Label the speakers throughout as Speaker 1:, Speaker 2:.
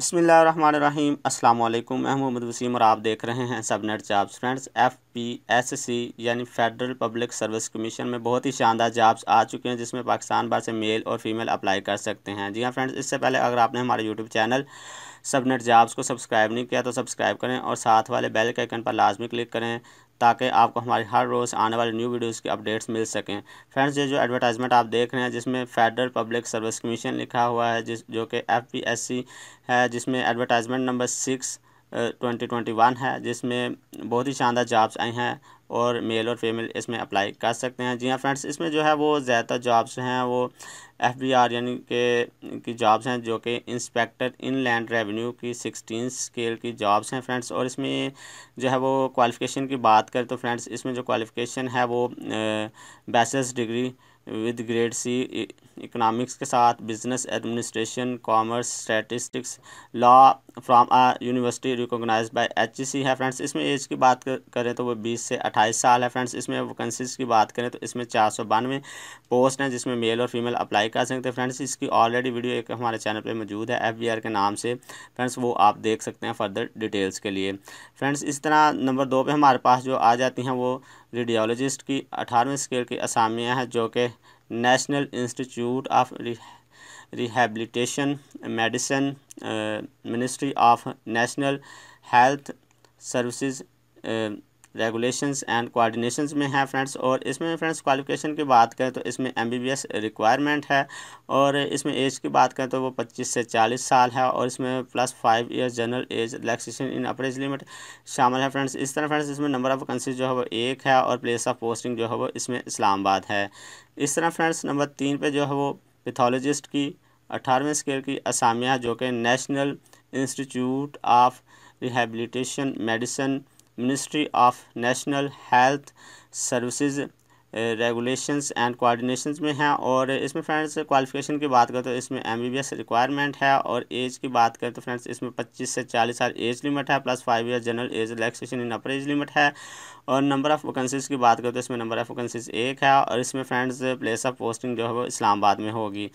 Speaker 1: बसमीम अल्लाम मैं मोहम्मद वसीम और आप देख रहे हैं सब net jobs friends F P S C यानी फेडरल पब्लिक सर्विस कमीशन में बहुत ही शानदार जॉब्स आ चुके हैं जिसमें पाकिस्तान भर से मेल और फीमेल अप्लाई कर सकते हैं जी हाँ फ्रेंड्स इससे पहले अगर आपने हमारे यूट्यूब चैनल सब नेट जॉब्स को सब्सक्राइब नहीं किया तो सब्सक्राइब करें और साथ वाले बेल के आइकन पर लाजमी क्लिक करें ताकि आपको हमारी हर रोज़ आने वाली न्यू वीडियोज़ की अपडेट्स मिल सकें फ्रेंड्स ये जो एडवर्टाइजमेंट आप देख रहे हैं जिसमें फेडरल पब्लिक सर्विस कमीशन लिखा हुआ है जिस जो कि एफ है जिसमें advertisement number six twenty twenty one है जिसमें बहुत ही शानदार जॉब्स आई हैं और मेल और फीमेल इसमें अप्लाई कर सकते हैं जी हाँ फ्रेंड्स इसमें जो है वो ज़्यादातर जॉब्स हैं वो एफ बी आर यानी के की जॉब्स हैं जो कि इंस्पेक्टर इन लैंड रेवेन्यू की सिक्सटीन स्केल की जॉब्स हैं फ्रेंड्स और इसमें जो है वो क्वालिफ़िकेशन की बात करें तो फ्रेंड्स इसमें जो क्वालिफ़िकेशन है वो bachelor's degree with grade C economics के साथ business administration commerce statistics law from a university recognize by H है फ्रेंड्स इसमें एज की बात करें तो वो बीस से अट्ठाईस साल है फ्रेंड्स इसमें वैकेंसीज की बात करें तो इसमें चार सौ बानवे पोस्ट हैं जिसमें मेल और फीमेल अप्लाई कर सकते हैं फ्रेंड्स इसकी ऑलरेडी वीडियो एक हमारे चैनल पर मौजूद है एफ के नाम से फ्रेंड्स वो आप देख सकते हैं फर्दर डिटेल्स के लिए फ्रेंड्स इस तरह नंबर दो पर हमारे पास जो आ जाती हैं वो रेडियोलॉजिस्ट की अठारहवें स्केल की असामियाँ हैं जो कि National Institute of Rehabilitation Medicine, uh, Ministry of National Health Services, uh, regulations and coordinations में है फ्रेंड्स और इसमें फ्रेंड्स क्वालिफिकेशन की बात करें तो इसमें एमबीबीएस रिक्वायरमेंट है और इसमें एज की बात करें तो वो 25 से 40 साल है और इसमें plus five year general age relaxation in upper age limit शामिल है फ्रेंड्स इस तरह फ्रेंड्स इसमें नंबर ऑफ वैकेंसी जो है वो एक है और प्लेस ऑफ पोस्टिंग जो है वो इसमें इस्लामाबाद है इस तरह फ्रेंड्स नंबर तीन पर जो है वो पैथोलॉजिस्ट की अठारहवें स्केल की असामिया जो कि national institute of rehabilitation medicine ministry of national health services regulations and coordination में हैं और इसमें फ्रेंड्स क्वालिफिकेशन की बात करें तो इसमें M B B S requirement है और एज की बात करें तो फ्रेंड्स इसमें पच्चीस से चालीस साल एज लिमिट है plus five year general age relaxation in upper age limit है और नंबर ऑफ़ वैकेंसीज की बात करें तो इसमें नंबर ऑफ़ वैकेंसीज एक है और इसमें फ्रेंड्स प्लेस ऑफ पोस्टिंग जो है वो इस्लामाबाद में होगी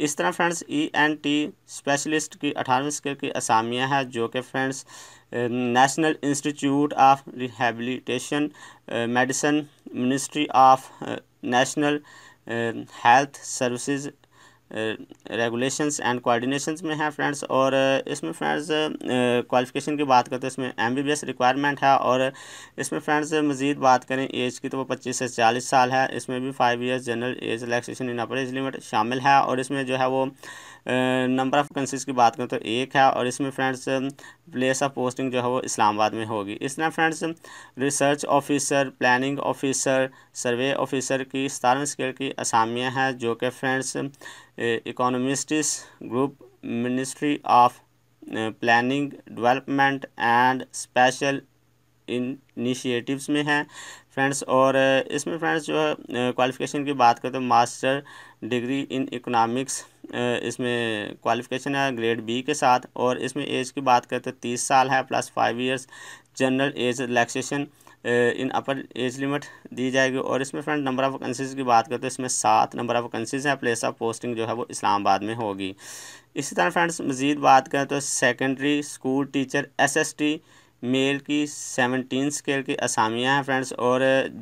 Speaker 1: इस तरह फ्रेंड्स ई टी स्पेशलिस्ट की अठारहवीं स्केल की असामियाँ हैं जो कि friends national institute of rehabilitation medicine ministry of national health services regulations and coordinations में है फ्रेंड्स और इसमें फ्रेंड्स क्वालिफिकेशन की बात करें तो इसमें M B B S requirement है और इसमें फ्रेंड्स मजीद बात करें एज की तो वो पच्चीस से चालीस साल है इसमें भी five years general age relaxation in upper age limit शामिल है और इसमें जो है वो नंबर ऑफ़ वैकेंसीज की बात करें तो एक है और इसमें फ्रेंड्स प्लेस ऑफ पोस्टिंग जो है वो इस्लामाबाद में होगी इस तरह friends research officer planning officer survey officer की सतारवें स्केल की असामियाँ हैं जो कि friends economists group ministry of planning development and special initiatives में हैं फ्रेंड्स और इसमें फ्रेंड्स जो है क्वालिफ़िकेशन की बात करें तो मास्टर डिग्री इन इकोनॉमिक्स इसमें क्वालिफ़िकेशन है ग्रेड बी के साथ और इसमें एज की बात करें तो तीस साल है plus five years general age relaxation in upper age limit दी जाएगी और इसमें फ्रेंड नंबर ऑफ़ वैकेंसीज की बात करें तो इसमें सात नंबर ऑफ़ वैकेंसीज हैं प्लेस ऑफ पोस्टिंग जो है वो इस्लामाबाद में होगी इसी तरह फ्रेंड्स मज़ीद बात करें तो secondary school teacher SST male की सेवनटीन स्केल की असामियाँ हैं फ्रेंड्स और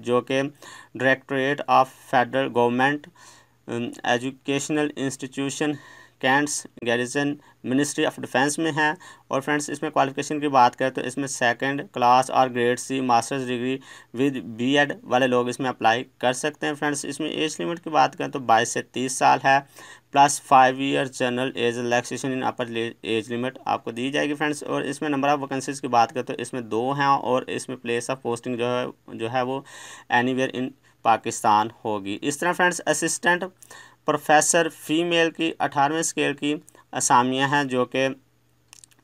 Speaker 1: जो कि directorate of federal government educational institution cantts garrison ministry of defence में है और फ्रेंड्स इसमें क्वालिफिकेशन की बात करें तो इसमें सेकंड क्लास और grade C master's degree with BEd वाले लोग इसमें अप्लाई कर सकते हैं फ्रेंड्स इसमें एज लिमिट की बात करें तो बाईस से तीस साल है plus five year general age relaxation in upper age limit आपको दी जाएगी फ्रेंड्स और इसमें नंबर ऑफ वैकेंसीज की बात करें तो इसमें दो हैं और इसमें प्लेस ऑफ पोस्टिंग जो है जो है वो एनी इन पाकिस्तान होगी इस तरह फ्रेंड्स असिस्टेंट प्रोफेसर फीमेल की अठारहवें स्केल की असामियाँ हैं जो कि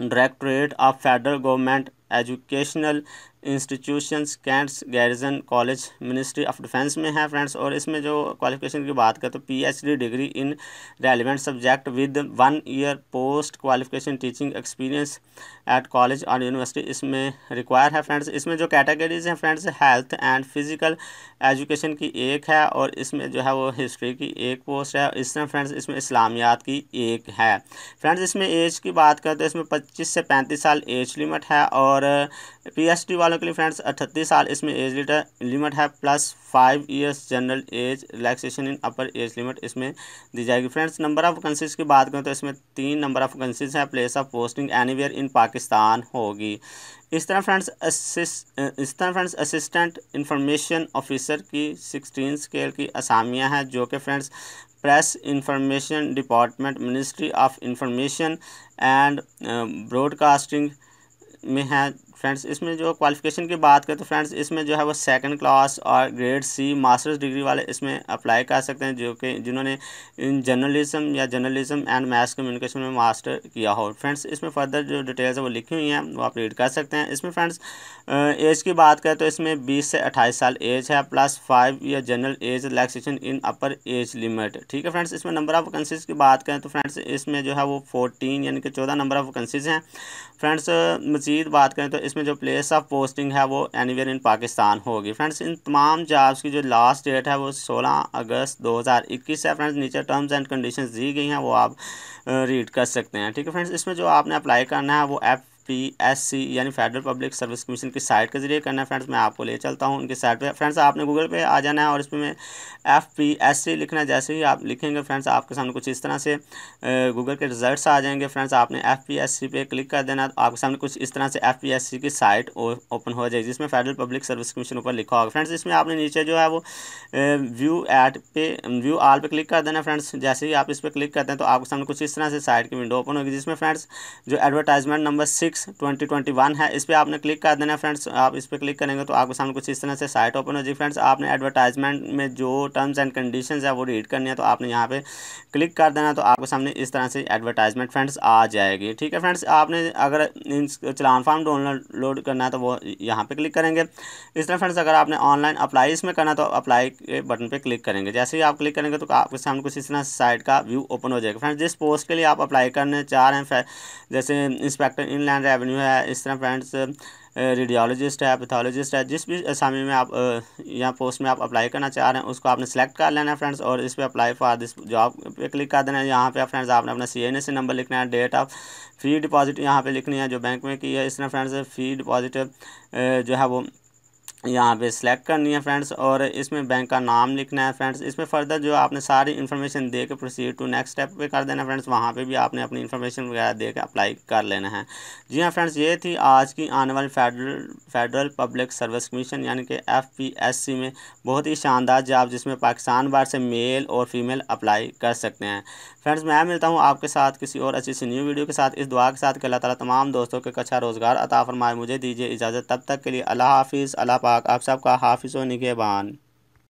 Speaker 1: directorate of federal government educational institutions cantts garrison college ministry of defence में है फ्रेंड्स और इसमें जो क्वालिफिकेशन की बात करें तो PhD degree in relevant subject with one year post qualification teaching experience at college और यूनिवर्सिटी इसमें रिक्वायर है फ्रेंड्स इसमें जो कैटेगरीज हैं friends health and physical education की एक है और इसमें जो है वो हिस्ट्री की एक पोस्ट है इस तरह फ्रेंड्स इसमें इस्लामियात की एक है फ्रेंड्स इसमें एज की बात करें तो इसमें पच्चीस से पैंतीस साल एज लिमिट है और पी वालों के लिए फ्रेंड्स अठतीस साल इसमें एज लिटर लिमिट है plus five years general age relaxation in upper age limit इसमें दी जाएगी फ्रेंड्स नंबर ऑफ वैकेंसीज की बात करें तो इसमें तीन नंबर ऑफ वैकेंसीज हैं place of posting any in Pakistan होगी इस तरह फ्रेंड्स इस तरह फ्रेंड्स असिस्टेंट इन्फॉर्मेशन ऑफिसर की सिक्सटीन स्केल की असामियाँ हैं जो कि friends press information department ministry of information and broadcasting में है फ्रेंड्स इसमें जो क्वालिफिकेशन की बात करें तो फ्रेंड्स इसमें जो है वो सेकंड क्लास और ग्रेड सी मास्टर्स डिग्री वाले इसमें अप्लाई कर सकते हैं जो कि जिन्होंने इन जर्नलिज्म या जर्नलिज्म एंड मैथ कम्युनिकेशन में मास्टर किया हो फ्रेंड्स इसमें फर्दर जो डिटेल्स है वो लिखी हुई हैं वो आप रीड कर सकते हैं इसमें फ्रेंड्स एज की बात करें तो इसमें बीस से अट्ठाईस साल एज है प्लस फाइव या general age relaxation in upper age limit ठीक है फ्रेंड्स इसमें नंबर ऑफ वैकेंसीज की बात करें तो फ्रेंड्स इसमें जो है वो फोर्टीन यानी कि चौदह नंबर ऑफ वैकेंसीज हैं फ्रेंड्स मज़ीद बात करें तो इसमें जो प्लेस ऑफ पोस्टिंग है वो एनीवेयर इन पाकिस्तान होगी फ्रेंड्स इन तमाम जॉब्स की जो लास्ट डेट है वो 16 अगस्त 2021 है फ्रेंड्स नीचे टर्म्स एंड कंडीशंस दी गई हैं वो आप रीड कर सकते हैं ठीक है फ्रेंड्स इसमें जो आपने अप्लाई करना है वो एफ पी यानी फेडरल पब्लिक सर्विस कमीशन की साइट के जरिए करना है फ्रेंड्स मैं आपको ले चलता हूँ उनकी साइट पर फ्रेंड्स आपने गूगल पे आ जाना है और इसमें मैं एफ पी एस सी लिखना है जैसे ही आप लिखेंगे फ्रेंड्स आपके सामने कुछ इस तरह से गूगल के रिजल्ट आ जाएंगे फ्रेंड्स आपने एफ पी एस सी पे क्लिक कर देना तो आपके सामने कुछ इस तरह से एफ पी एस सी की साइट ओपन हो जाएगी जिसमें फेडरल पब्लिक सर्विस कमीशन ऊपर लिखा होगा फ्रेंड्स इसमें आपने नीचे जो है वो व्यू एट पे व्यू आल पे क्लिक कर देना फ्रेंड्स जैसे ही आप इस पर क्लिक करते हैं तो आपके सामने कुछ इस तरह से साइट की विंडो ओपन होगी जिसमें फ्रेंड्स जो advertisement number six six twenty twenty one है इस पर आपने क्लिक कर देना फ्रेंड्स आप इस पर क्लिक करेंगे तो आपके सामने कुछ इस तरह से साइट ओपन हो जी फ्रेंड्स आपने एडवर्टाइजमेंट में जो टर्म्स एंड कंडीशन है वो रीड करनी है तो आपने यहाँ पे क्लिक कर देना तो आपके सामने इस तरह से एडवर्टाइजमेंट फ्रेंड्स आ जाएगी ठीक है फ्रेंड्स आपने अगर चलान फॉर्म डाउनलोड करना है तो वो यहाँ पर क्लिक करेंगे इस तरह फ्रेंड्स अगर आपने ऑनलाइन अप्लाई इसमें करना तो अप्लाई के बटन पर क्लिक करेंगे जैसे ही आप क्लिक करेंगे तो आपके सामने कुछ इस तरह से साइट का व्यू ओपन हो जाएगा फ्रेंड्स जिस पोस्ट के लिए आप अप्लाई करने चाह रहे हैं जैसे इंस्पेक्टर इनलैंड रेवेन्यू है इस तरह फ्रेंड्स रेडियोलॉजिस्ट है पैथोलॉजिस्ट है जिस भी असामी में आप या पोस्ट में आप अप्लाई करना चाह रहे हैं उसको आपने सेलेक्ट कर लेना है फ्रेंड्स और इस पर अप्लाई फॉर दिस जॉब पे क्लिक कर देना है यहाँ पे फ्रेंड्स आपने अपना सी एन ए से नंबर लिखना है डेट ऑफ फी डिपॉजिट यहाँ पे लिखनी है जो बैंक में की है इस तरह फ्रेंड्स फी डिपॉजिट जो है वो यहाँ पे सिलेक्ट करनी है फ्रेंड्स और इसमें बैंक का नाम लिखना है फ्रेंड्स इसमें फर्दर जो आपने सारी इन्फॉर्मेशन दे के प्रोसीड टू नेक्स्ट स्टेप पे कर देना फ्रेंड्स वहाँ पे भी आपने अपनी इन्फॉर्मेशन वगैरह दे के अप्लाई कर लेना है जी हाँ फ्रेंड्स ये थी आज की आने वाली federal federal public service commission यानी कि एफ में बहुत ही शानदार जॉब जिसमें पाकिस्तान बार से मेल और फीमेल अप्लाई कर सकते हैं फ्रेंड्स मैं मिलता हूँ आपके साथ किसी और अच्छी सी न्यू वीडियो के साथ इस दुआ के साथ अल्लाह तला तमाम दोस्तों के अच्छा रोज़गार अता फरमाए मुझे दीजिए इजाज़त तब तक के लिए अल्लाह हाफिज़ अल्लाह पाक आप सबका हाफिज़ो निगेबान